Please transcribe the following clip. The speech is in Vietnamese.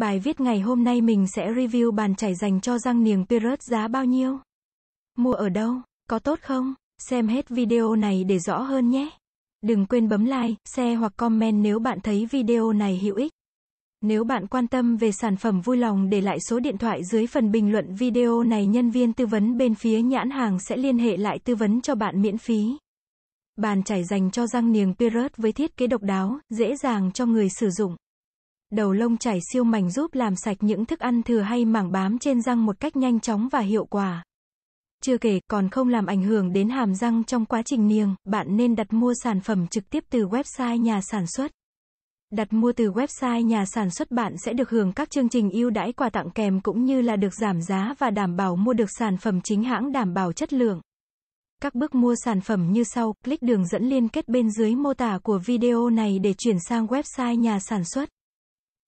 Bài viết ngày hôm nay mình sẽ review bàn chải dành cho răng niềng Pirate giá bao nhiêu. Mua ở đâu, có tốt không? Xem hết video này để rõ hơn nhé. Đừng quên bấm like, share hoặc comment nếu bạn thấy video này hữu ích. Nếu bạn quan tâm về sản phẩm vui lòng để lại số điện thoại dưới phần bình luận video này nhân viên tư vấn bên phía nhãn hàng sẽ liên hệ lại tư vấn cho bạn miễn phí. Bàn chải dành cho răng niềng Pirate với thiết kế độc đáo, dễ dàng cho người sử dụng. Đầu lông chảy siêu mảnh giúp làm sạch những thức ăn thừa hay mảng bám trên răng một cách nhanh chóng và hiệu quả. Chưa kể, còn không làm ảnh hưởng đến hàm răng trong quá trình niềng, bạn nên đặt mua sản phẩm trực tiếp từ website nhà sản xuất. Đặt mua từ website nhà sản xuất bạn sẽ được hưởng các chương trình ưu đãi quà tặng kèm cũng như là được giảm giá và đảm bảo mua được sản phẩm chính hãng đảm bảo chất lượng. Các bước mua sản phẩm như sau, click đường dẫn liên kết bên dưới mô tả của video này để chuyển sang website nhà sản xuất.